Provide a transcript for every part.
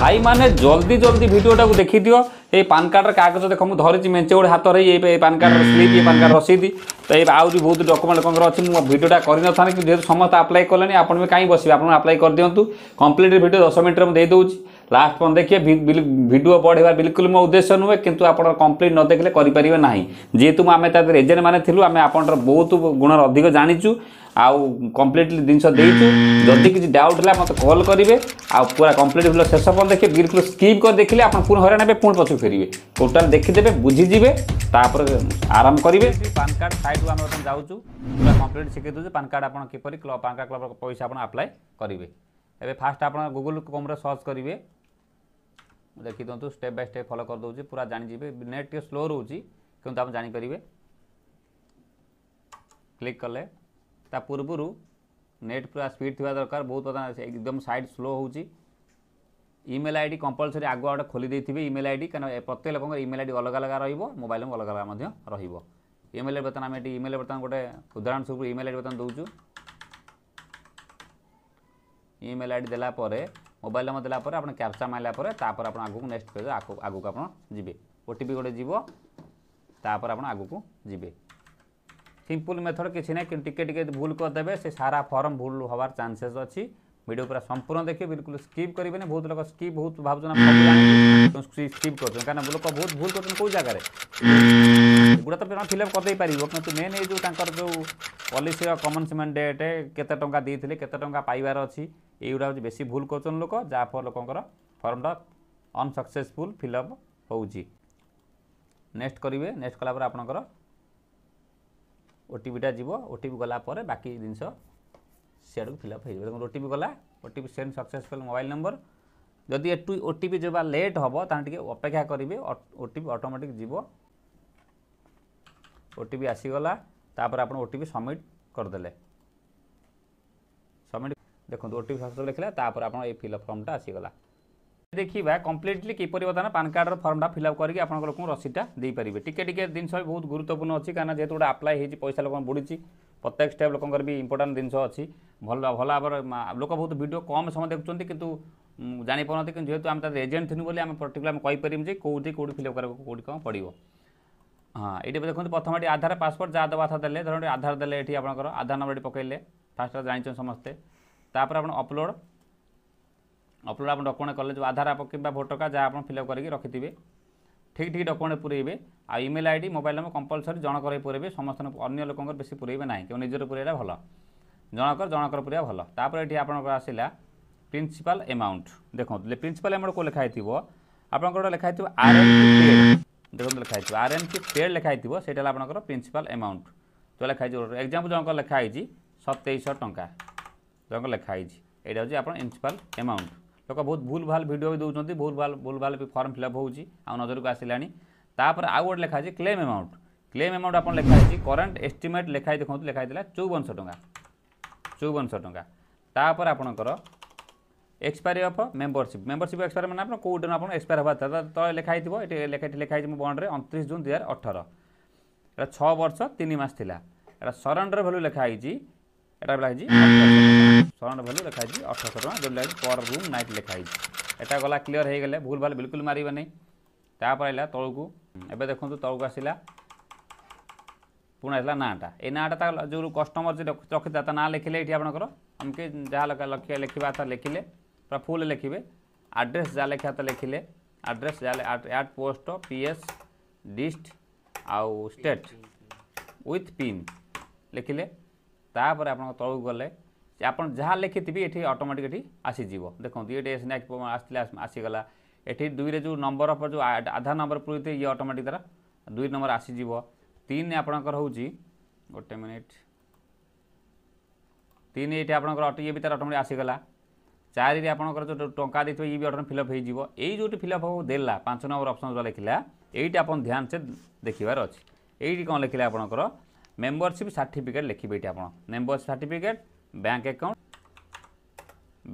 ভাইমানে ଜଲ୍ଦି ଜଲ୍ଦି ଭିଡ଼ିଓଟାକୁ ଦେଖିଦିଅ ଏଇ ପାନ୍ କାର୍ଡ଼ର କାଗଜ ଦେଖ ମୁଁ ଧରିଛି ମେଞ୍ଚେ ଗୋଟେ ହାତରେ ଏଇ ପାନ୍ କାର୍ଡ଼ର ସ୍ଲିପ୍ ଏଇ ପାନ୍ କାର୍ଡ଼ ରସିଦ ତ ଏ ଆହୁରି ବହୁତ ଡକୁମେଣ୍ଟ କ'ଣ ଅଛି ମୁଁ ଭିଡ଼ିଓଟା କରିନଥାନ୍ତି କିନ୍ତୁ ଯେହେତୁ ସମସ୍ତେ ଆପ୍ଲାଏ କଲେଣି ଆପଣ ବି କାହିଁ ବସିବେ ଆପଣ ଆପ୍ଲାଏ କରିଦିଅନ୍ତୁ କମ୍ପ୍ଲିଟ୍ ଭିଡ଼ିଓ ଦଶ ମିନିଟ୍ରେ ମୁଁ ଦେଇଦେଉଛି ଲାଷ୍ଟ ପର୍ଯ୍ୟନ୍ତ ଦେଖିବେ ଭିଡ଼ିଓ ବଢ଼େଇବା ବିଲକୁଲ ମୋ ଉଦ୍ଦେଶ୍ୟ ନୁହେଁ କିନ୍ତୁ ଆପଣ କମ୍ପ୍ଲିଟ୍ ନ ଦେଖିଲେ କରିପାରିବେ ନାହିଁ ଯେହେତୁ ଆମେ ତା ଦେହରେ ଏଜେଣ୍ଟମାନେ ଥିଲୁ ଆମେ ଆପଣଙ୍କର ବହୁତ ଗୁଣର ଅଧିକ ଜାଣିଛୁ ଆଉ କମ୍ପ୍ଲିଟଲି ଜିନିଷ ଦେଇଛୁ ଯଦି କିଛି ଡାଉଟ୍ ହେଲା ମୋତେ କଲ୍ କରିବେ ଆଉ ପୁରା କମ୍ପ୍ଲିଟ୍ ଭିଡ଼ିଓ ଶେଷ ପର୍ଯ୍ୟନ୍ତ ଦେଖିବେ ବିଲକୁଲ ସ୍କିପ୍ କରି ଦେଖିଲେ ଆପଣ ପୁଣି ହଇରାଣ ହେବେ ପୁଣି ପଛକୁ ଫେରିବେ ଟୋଟାଲ୍ ଦେଖିଦେବେ ବୁଝିଯିବେ ତାପରେ ଆରାମ କରିବେ ପାନ୍ କାର୍ଡ଼ ସାଇଟ୍ରୁ ଆମେ ବର୍ତ୍ତମାନ ଯାଉଛୁ ପୁରା କମ୍ପ୍ଲିଟ୍ ଶିଖେଇ ଦେଉଛୁ ପାନ୍ କାର୍ଡ଼ ଆପଣ କିପରି ପାନ୍ କାର୍ଡ଼ କ୍ଲବ୍ର ପଇସା ଆପଣ ଆପ୍ଲାଏ କରିବେ ଏବେ ଫାଷ୍ଟ ଆପଣ ଗୁଗୁଲ୍ କ୍ରୋମ୍ରେ ସର୍ଚ୍ଚ କରିବେ ଦେଖିଦିଅନ୍ତୁ ଷ୍ଟେପ୍ ବାଇ ଷ୍ଟେପ୍ ଫଲୋ କରିଦେଉଛି ପୁରା ଜାଣିଯିବେ ନେଟ୍ ଟିକେ ସ୍ଲୋ ରହୁଛି କିନ୍ତୁ ଆପଣ ଜାଣିପାରିବେ କ୍ଲିକ୍ କଲେ ତା ପୂର୍ବରୁ ନେଟ୍ ପୁରା ସ୍ପିଡ୍ ଥିବା ଦରକାର ବହୁତ ଏକଦମ ସାଇଟ୍ ସ୍ଲୋ ହେଉଛି ইমেল আইডি কম্পলসরি আগুয়া গোটে খোলি দিয়ে ইমেল আইডি কেন প্রত্যেক লোকের ইমেল আইডি অলগা অলগা রহব মোবাইল অলগা অলগা রহব ইমেল আইডি বর্তমানে আমি এটি ইমেল বর্তমানে গোটে উদাহরণ স্বরূপ ইমেল আইডি বর্তমানে দেছু ইমেল আইডি দেলা পরে মোবাইল নম্বর দেলা পরে আপনার ক্যাপচা মারা পরে তারপরে আপনার আগুক নেক্সট পেজ আগুক আপনার যাবে ওটিপি গোটে যাব তারপরে আপনার আগুক যাবে ସିମ୍ପଲ୍ ମେଥଡ଼ କିଛି ନାହିଁ କିନ୍ତୁ ଟିକେ ଟିକେ ଭୁଲ କରିଦେବେ ସେ ସାରା ଫର୍ମ ଭୁଲ ହେବାର ଚାନ୍ସେସ୍ ଅଛି ভিডিও পুরা সম্পূর্ণ দেখে বিলকুল স্কিপ করবে না বহুত লোক স্কিপ বহুত ভাবছেন স্কিপ করছেন কারণ লোক বহুত ভুল করছেন কেউ জায়গায় এগুলা তো পেমেন্ট ফিল আপ করতে পারিব কিন্তু মেন এই যে তাঁর যে পলিসির কমেন্সমেন্ট ডেট কেতে টাকা দিয়ে কেতে টাকা পাইবার অছি এইগুলা হচ্ছে বেশি ভুল করছেন লোক যা ফল লোকর ফর্মটা অনসকসেসফুল ফিল আপ হচ্ছে নেক্সট করবে নেক্সট কলাপরে আপনার ଓଟିପିଟା ଯିବ ଓଟିପି ଗଲା ପରେ ବାକି ଜିନିଷ ସିଆଡ଼କୁ ଫିଲ୍ଅପ୍ ହେଇଯିବ ତେଣୁ ଓଟିପି ଗଲା OTP send successful mobile number ଯଦି ଏଠୁ ଓଟିପି ଯିବା ଲେଟ୍ ହେବ ତାହେଲେ ଟିକେ ଅପେକ୍ଷା କରିବେ ଓଟିପି ଅଟୋମେଟିକ୍ ଯିବ ଓଟିପି ଆସିଗଲା ତାପରେ ଆପଣ ଓଟିପି ସବମିଟ୍ କରିଦେଲେ ସବମିଟ୍ ଦେଖନ୍ତୁ ଓଟିପି ସକ୍ସେସଫୁଲ୍ ଲେଖିଲା ତାପରେ ଆପଣ ଏଇ ଫିଲ୍ଅପ୍ ଫର୍ମଟା ଆସିଗଲା देखा कम्प्लीटली किपर बर्तमान पान कार्डर फर्मटा फिलअप करके आप को रसीदटा दे पारे टी जिनस भी बहुत गुरुत्वपूर्ण अच्छी कहीं जेहतु गोटे आप्लाय होती पैसा लोक बुड़ी प्रत्येक स्टेप लोकर भी इंपोर्टां जिनस अच्छी भल भल भाव लोक बहुत भिड कम समय देखुं कि ना कि जेहतु आम तरह एजेंट थी बोले आम पर्टिकुला कौटी कौटी फिलअप कर कौट कौन पड़ो हाँ ये देखते प्रथम आधार पासपोर्ट जहाँ दवा कथा दे धर आधार दे आधार नंबर ये पकड़े फास्ट जानते समस्ते तापर अपलोड ଅପଲୋଡ଼ ଆପଣ ଡକୁମେଣ୍ଟ କଲେ ଯେଉଁ ଆଧାର କିମ୍ବା ଭୋଟର କାର୍ଡ଼ ଯାହା ଆପଣ ଫିଲ୍ଅପ୍ କରିକି ରଖିଥିବେ ଠିକ୍ ଠିକ୍ ଡକୁମେଣ୍ଟ ପୂରାଇବେ ଆଉ email ID mobile number compulsory ଜଣକର ହିଁ ପୂରାଇବେ ସମସ୍ତଙ୍କ ଅନ୍ୟ ଲୋକଙ୍କର ବେଶୀ ପୂରାଇବେ ନାହିଁ କେବଳ ନିଜର ପୂରାଇଟା ଭଲ ଜଣକର ଜଣକର ପୂରାଇବା ଭଲ ତାପରେ ଏଠି ଆପଣଙ୍କର ଆସିଲା ପ୍ରିନ୍ସିପାଲ୍ ଏମାଉଣ୍ଟ ଦେଖନ୍ତୁ ପ୍ରିନ୍ସିପାଲ୍ ଏମାଉଣ୍ଟ କେଉଁ ଲେଖା ହେଇଥିବ ଆପଣଙ୍କର ଗୋଟେ ଲେଖା ହେଇଥିବ ଆର୍ ଏମ୍ ଦେଖନ୍ତୁ ଲେଖା ହେଇଥିବ ଆର୍ ଏମ୍ କି ପେଡ଼୍ ଲେଖା ହେଇଥିବ ସେଇଟା ହେଲା ଆପଣଙ୍କର ପ୍ରିନ୍ସିପାଲ୍ ଏମାଉଣ୍ଟ ଯେଉଁ ଲେଖା ହେଇଛି ଏକ୍ଜାମ୍ପଲ୍ ଜଣଙ୍କର ଲେଖା ହେଇଛି ସତେଇଶହ ଟଙ୍କା ଜଣଙ୍କର ଲେଖା ହେଇଛି ଏଇଟା ହେଉଛି ଆପଣ ପ୍ରିନ୍ସିପାଲ୍ ଏମାଉଣ୍ଟ ଲୋକ ବହୁତ ଭୁଲ ଭାଲ ଭିଡ଼ିଓ ବି ଦେଉଛନ୍ତି ଭୁଲ ଭାଲ ଭୁଲ ଭାଲ ବି ଫର୍ମ ଫିଲ୍ଅପ୍ ହେଉଛି ଆଉ ନଜରକୁ ଆସିଲାଣି ତାପରେ ଆଉ ଗୋଟେ ଲେଖା ଅଛି କ୍ଲେମ୍ ଆମାଉଣ୍ଟ କ୍ଲେମ୍ ଆମାଉଣ୍ଟ ଆପଣ ଲେଖା ହେଇଛି କରେଣ୍ଟ ଏଷ୍ଟିମେଟ୍ ଲେଖା ହେଇ ଦେଖନ୍ତୁ ଲେଖା ହେଇଥିଲା ଚଉବନଶହ ଟଙ୍କା ଚଉବନଶହ ଟଙ୍କା ତାପରେ ଆପଣଙ୍କର expiry of membership membership expire মানে আপনার কেউ দিন আপনার এক্সপায়ার হওয়া তবে তলে লেখা হয়েছে এটি লেখা এটি লেখা হয়েছে মো বন্ডে অনত্রিশ জুন দুই হাজার অঠর এটা ছ বর্ষ তিন মাস লা এটা সরেন্ডর ভ্যালু লেখা হয়েছে এটা লাগি সরাউন্ড ভ্যালু লেখা হয়েছে অঠরশ টাকা যেটা লাগি পর রুম নাইট লেখা হয়েছে এটা গলা ক্লিয়ার হয়ে গেলে ভুল ভাল বিলকুল মারিবে না তাপরে আসলা তলকু এবে দেখুন তলকু আসলা পুরো আসলা নাটা এই নাটা তা যে কষ্টমর যে রক্ষিতা তা না লিখলে এটি আপনার আমকে যা লিখবা তা লিখলে পুরা ফুল লিখবে আড্রেস যা লেখা তা লিখলে আড্রেস যা অ্যাট পোস্ট পিএস ডিস্ট আউ স্টেট উইথ পিন লিখলে ତାପରେ ଆପଣଙ୍କ ତଳକୁ ଗଲେ ଆପଣ ଯାହା ଲେଖିଥିବେ ଏଠି ଅଟୋମେଟିକ୍ ଏଠି ଆସିଯିବ ଦେଖନ୍ତୁ ଇଏଟି ସ୍ନାକ୍ ଆସିଥିଲେ ଆସିଗଲା ଏଠି ଦୁଇରେ ଯେଉଁ ନମ୍ବର ଉପରେ ଯେଉଁ ଆଧାର ନମ୍ବର ପୂରିଥିବେ ଇଏ ଅଟୋମେଟିକ୍ ତାର ଦୁଇ ନମ୍ବର ଆସିଯିବ ତିନି ଆପଣଙ୍କର ହେଉଛି ଗୋଟେ ମିନିଟ୍ ତିନି ଏଠି ଆପଣଙ୍କର ଇଏ ବି ତାର ଅଟୋମେଟିକ୍ ଆସିଗଲା ଚାରିରେ ଆପଣଙ୍କର ଯେଉଁ ଟଙ୍କା ଦେଇଥିବେ ଇଏ ବି ଅଟୋମେଟିକ୍ ଫିଲ୍ଅପ୍ ହେଇଯିବ ଏଇ ଯେଉଁଠି ଫିଲ୍ଅପ୍ ହେବ ଦେଲା ପାଞ୍ଚ ନମ୍ବର ଅପସନ୍ ଯେଉଁଟା ଲେଖିଲା ଏଇଟା ଆପଣ ଧ୍ୟାନ ସେ ଦେଖିବାର ଅଛି ଏଇଠି କ'ଣ ଲେଖିଲା ଆପଣଙ୍କର মেম্বরশিপ সার্টিফিকেট লিখবে এটি আপনার membership certificate bank account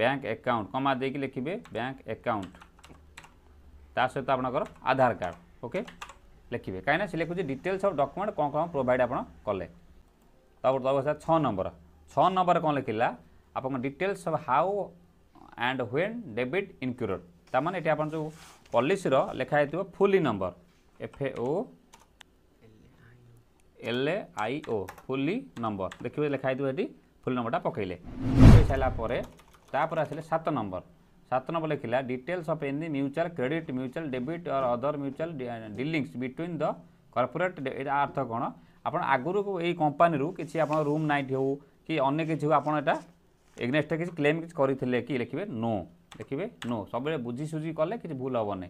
bank account comma দিয়ে লিখবে ব্যাঙ্ক আকাউন্ট তা সহ আপনার আধার কার্ড ওকে লিখবে কিনা সে লিখুছে ডিটেলস অফ ডকুমেন্ট কম কম প্রোভাইড আপনার কলে তারপর তারপর স্যার ছ নম্বর ছ নম্বর কম লিখিলা আপনার details of how and when debit incurred তার মানে এটি আপনার যে পলিসির লেখা হয়ে ফুলি নম্বর F O L A I O ফুলি নম্বর দেখবে লেখা হয়েছে এটি ফুল নম্বরটা পকাইলে পকাই সারা পরে তাপরে আসলে সাত নম্বর সাত নম্বর লেখিলা details of any mutual credit mutual debit or other mutual dealings between the corporate এটা অর্থ কোণ আপনার আগর এই কোম্পানি কিছু আপনার রুম নাইট হো কি অন্য কিছু হো আপনার এটা এগনেস্টে কিছু ক্লেম কিছু করে কি লিখবে নো লিখবে নো সবুলে বুঝি সুঝি কলে কিছু ভুল হবনি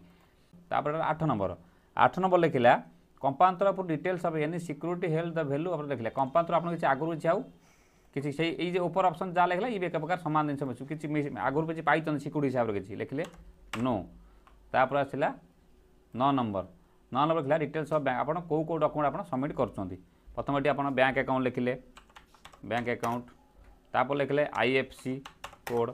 তাপরে আট নম্বর আট নম্বর লেখিলা କମ୍ପାଉଣ୍ଡର ଉପରେ details of any security held the value ଆପଣ ଦେଖିଲେ କମ୍ପାଉଣ୍ଡର ଆପଣ କିଛି ଆଗରୁ ଯାଉ କିଛି ସେଇ ଏଇ ଯେ ଉପର ଅପସନ୍ ଯାହା ଲେଖିଲା ଇଏ ଏକ ପ୍ରକାର ସମାନ ଜିନିଷ ମିଶୁ କିଛି ଆଗରୁ କିଛି ପାଇଛନ୍ତି ସିକ୍ୟୁରିଟି ହିସାବରେ କିଛି ଲେଖିଲେ ନୋ ତାପରେ ଆସିଲା ନଅ ନମ୍ବର ନଅ ନମ୍ବର ଥିଲା ଡିଟେଲ୍ସ ଅଫ୍ ବ୍ୟାଙ୍କ ଆପଣ କେଉଁ କେଉଁ ଡକୁମେଣ୍ଟ ଆପଣ ସବମିଟ୍ କରୁଛନ୍ତି ପ୍ରଥମେ ଏଠି ଆପଣ ବ୍ୟାଙ୍କ ଆକାଉଣ୍ଟ ଲେଖିଲେ ବ୍ୟାଙ୍କ ଆକାଉଣ୍ଟ ତାପରେ ଲେଖିଲେ I F C code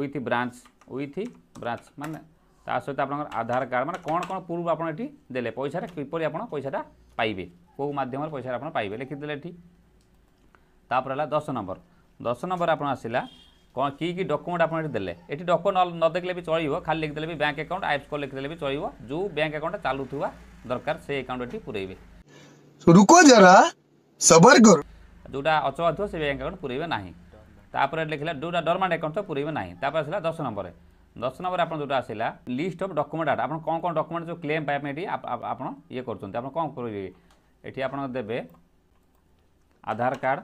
with branch with branch ମାନେ তা সহিত আপনার আধার কার্ড মানে কোণ কোণ পূর্ব আপনার এটি দেলে পয়সাটা কিপর আপনার পয়সাটা পাইবে কেউ মাধ্যমে পয়সাটা আপনার পাইবে লিখিদেলে এটি তাপরে হল দশ নম্বর দশ নম্বর আপনার আসিলা କ'ଣ କି କି ଡକୁମେଣ୍ଟ ଆପଣ ଏଠି ଦେଲେ ଏଠି ଡକୁମେଣ୍ଟ ନ ଦେଖିଲେ ବି ଚଳିବ ଖାଲି ଲେଖିଦେଲେ ବି ବ୍ୟାଙ୍କ ଆକାଉଣ୍ଟ ଆଇପ୍ ସ୍କୋର ଲେଖିଦେଲେ ବି ଚଳିବ ଯେଉଁ ବ୍ୟାଙ୍କ ଆକାଉଣ୍ଟ ଚାଲୁଥିବା ଦରକାର ସେ ଆକାଉଣ୍ଟ ଏଠି ପୁରେଇବେ ଯେଉଁଟା ଅଚଳ ଥିବ ସେ ବ୍ୟାଙ୍କ ଆକାଉଣ୍ଟ ପୁରେଇବେ ନାହିଁ ତାପରେ ଲେଖିଲା ଯେଉଁଟା ଡରମାଣ୍ଡ ଆକାଉଣ୍ଟ ତ ପୁରେଇବେ ନାହିଁ ତାପରେ ଆସିଲା ଦଶ ନମ୍ବରରେ ଦଶ ନମ୍ବର ଆପଣ ଯେଉଁଟା ଆସିଲା ଲିଷ୍ଟ ଅଫ୍ ଡକୁମେଣ୍ଟ ଆଡ଼ ଆପଣ କ'ଣ କ'ଣ ଡକୁମେଣ୍ଟ ଯେଉଁ କ୍ଲେମ୍ ପାଇବା ପାଇଁ ଏଠି ଆପଣ ଇଏ କରୁଛନ୍ତି ଆପଣ କ'ଣ କରିବେ ଏଠି ଆପଣ ଦେବେ ଆଧାର କାର୍ଡ଼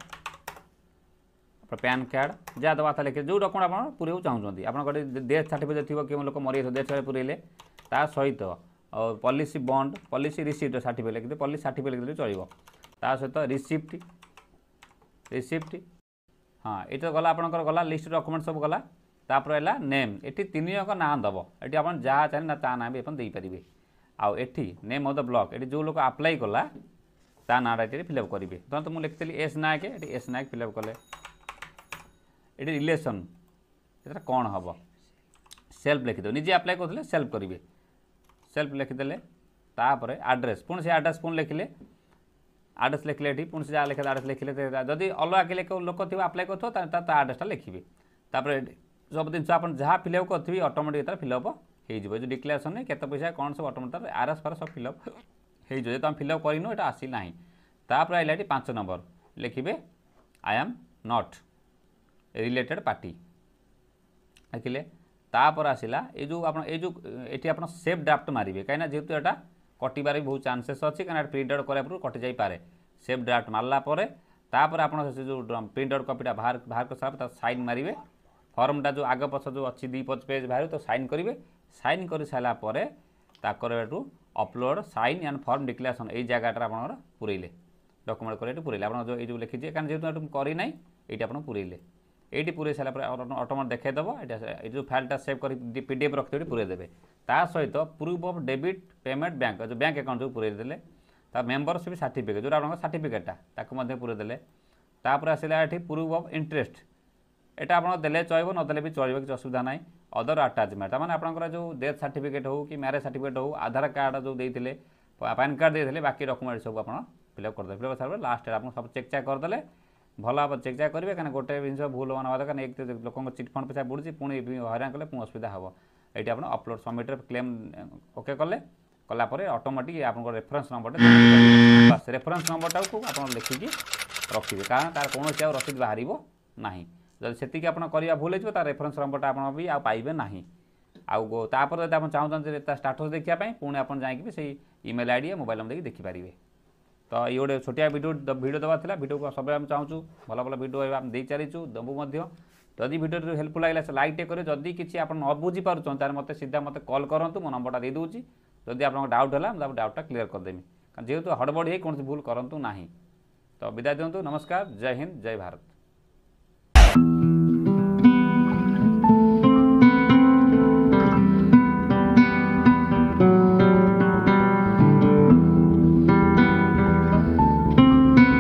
ପ୍ୟାନ୍ କାର୍ଡ଼ ଯାହା ଦେବା ତା ଲେଖିବେ ଯେଉଁ ଡକୁମେଣ୍ଟ ଆପଣ ପୁରେଇବାକୁ ଚାହୁଁଛନ୍ତି ଆପଣ ଗୋଟେ ଡେଥ୍ ସାର୍ଟିଫିକେଟ୍ ଥିବ କେଉଁ ଲୋକ ମରିଯାଇଥିବ ଡେଥ୍ ସାର୍ଟିଫିକେଟ୍ ପୁରେଇଲେ ତା ସହିତ policy bond policy receipt certificate ଲେଖିଦେବେ ପଲିସି ସାର୍ଟିଫିକେଟ୍ ଲେଖିଦେଲେ ଚଳିବ ତା ସହିତ ରିସିପ୍ଟ ରିସିପ୍ଟ ହଁ ଏଇଟା ଗଲା ଆପଣଙ୍କର ଗଲା ଲିଷ୍ଟ ଡକୁମେଣ୍ଟ ସବୁ ଗଲା तापर है नेम ये तीन जन ना दब ये आप जहाँ चाहिए ना ता भी अपन दे आठ नेम अफ द ब्लक ये जो लोग आप्लाई कला ता ना डाइटे फिलअप करेंगे तो मुझे लिखी थी एस नायक ये एस नायक फिलअप कले ये रिलेसन कौन हम सेल्फ लिखीद निजे आप्लाय कर सेल्फ करेंगे सेल्फ लिखिदे आड्रेस पुणी से आड्रेस पुणी लिखिले आड्रेस लिखले पुणी से जहाँ लिखे आड्रेस लिखले जदि अलग लोक थी आप्लाय कर आड्रेसटा लिखे तापर सब जिन आप जहाँ फिलअप करेंगे अटोमेटिक तरह फिलअप हो डिक्लारेसन केत पैसा कौन सब अटोमेटिक आर एस फारस सब फिलअप हो फिलअप करूँ यहाँ आसना तापर आइला पांच नंबर लिखे I am not related party लिखिले तापर आसला ये जो आप ये ये आप सेफ ड्राफ्ट मारे कहीं जेहेतु यहाँ कटिबार भी बहुत चान्सेस अच्छी कहीं प्रिंट आउट कराया पूर्व कटि जापे सेफ ड्राफ्ट मारापर तापर आप जो प्रिंट कपीटा बाहर बाहर कर सारा सैन मारे ଫର୍ମଟା ଯେଉଁ ଆଗ ପଛ ଯେଉଁ ଅଛି ଦୁଇ ପଛ ପେଜ୍ ବାହାରିବ ତ ସାଇନ୍ କରିବେ ସାଇନ୍ କରିସାରିଲା ପରେ ତାଙ୍କର ଏଠୁ upload sign and form declaration ଏଇ ଜାଗାଟା ଆପଣଙ୍କର ପୁରେଇଲେ ଡକୁମେଣ୍ଟ କରି ଏଠି ପୁରେଇଲେ ଆପଣ ଯେଉଁ ଏଇ ଯେଉଁ ଲେଖିଛି କାରଣ ଯେହେତୁ ଏଠୁ କରିନାହିଁ ଏଇଠି ଆପଣ ପୁରେଇଲେ ଏଇଠି ପୁରେଇ ସାରିଲା ପରେ ଅଟୋମେଟ୍ ଦେଖାଇଦେବ ଏଇଟା ଏଇ ଯେଉଁ ଫାଇଲ୍ଟା ସେଭ୍ କରି ପି ଡି ଏଫ୍ ରଖିଥିବେ ଏଠି ପୁରେଇ ଦେବେ ତା ସହିତ proof of debit payment bank ଯେଉଁ ବ୍ୟାଙ୍କ ଆକାଉଣ୍ଟ ଯେଉଁ ପୁରେଇ ଦେଲେ ତା ମେମ୍ବରସିପ୍ ସାର୍ଟିଫିକେଟ୍ ଯେଉଁଟା ଆପଣଙ୍କ ସାର୍ଟିଫିକେଟ୍ଟା ତାକୁ ମଧ୍ୟ ପୁରେଇ ଦେଲେ ତାପରେ ଆସିଲା ଏଠି ପ୍ରୁଫ୍ ଅଫ୍ ଇଣ୍ଟରେଷ୍ଟ এটা আপনার দেলে চলব নদেলে বি চলবে কিছু অসুবিধা নাই অদর আটাচমেন্ট তার মানে আপনার যে ডেথ সার্টিফিকেট হোক কি ম্যারেজ সার্টিফিকেট হোক আধার কার্ড যে প্যান কার্ড দিয়ে বাকি ডকুমেন্ট সব আপনার ফিল আপ করে ফিল আপ সারা লাস্ট আপনার সব চেক চাক করেদেলে ভালো ভাবে চেক চাক করবে কেন গোটে জিনিস ভুল হওয়া নেওয়া দরকার এক লোক চিটফন্ড পিছা বুড়ছে পুঁ হইরাণ কলে পুঁ অসুবিধা হব এইটি আপনার অপলোড সবমিটের ক্লেম ওকে কলে কলাপরে অটোমেটিক আপনার রেফরেন্স নম্বরটা বাস রেফরেন্স নম্বরটাকে আপনার লিখিকি রাখবে কারণ তার কোণী আর রসিদ বাহার না ଯଦି ସେତିକି ଆପଣ କରିବା ଭୁଲ ହେଇଯିବ ତା ରେଫରେନ୍ସ ନମ୍ବରଟା ଆପଣ ବି ଆଉ ପାଇବେ ନାହିଁ ଆଉ ତାପରେ ଯଦି ଆପଣ ଚାହୁଁଛନ୍ତି ତା ଷ୍ଟାଟସ୍ ଦେଖିବା ପାଇଁ ପୁଣି ଆପଣ ଯାଇକି ବି ସେଇ ଇମେଲ୍ ଆଇଡ଼ି ମୋବାଇଲ୍ ନମ୍ବର ଦେଇକି ଦେଖିପାରିବେ ତ ଇଏ ଗୋଟେ ଛୋଟିଆ ଭିଡ଼ିଓ ଭିଡ଼ିଓ ଦେବାର ଥିଲା ଭିଡ଼ିଓକୁ ସବୁବେଳେ ଆମେ ଚାହୁଁଛୁ ଭଲ ଭଲ ଭିଡ଼ିଓ ଆମେ ଦେଇ ଚାଲିଛୁ ଦେବୁ ମଧ୍ୟ ଯଦି ଭିଡ଼ିଓଟି ହେଲ୍ପଫୁଲ୍ ଲାଗିଲା ସେ ଲାଇକ୍ ଟେ କରିବେ ଯଦି କିଛି ଆପଣ ନ ବୁଝିପାରୁଛନ୍ତି ତାହେଲେ ମୋତେ ସିଧା ମୋତେ କଲ୍ କରନ୍ତୁ ମୋ ନମ୍ବରଟା ଦେଇଦେଉଛି ଯଦି ଆପଣଙ୍କ ଡାଉଟ୍ ହେଲା ମୁଁ ତାକୁ ଡାଉଟ୍ଟା କ୍ଲିୟର୍ କରିଦେବି କାରଣ ଯେହେତୁ ହଡ଼ବଡ଼ ହେଇ କୌଣସି ଭୁଲ କରନ୍ତୁ ନାହିଁ ତ ବିଦାୟ ଦିଅନ୍ତୁ ନମସ୍କାର ଜୟ ହିନ୍ଦ ଜୟ ଭାରତ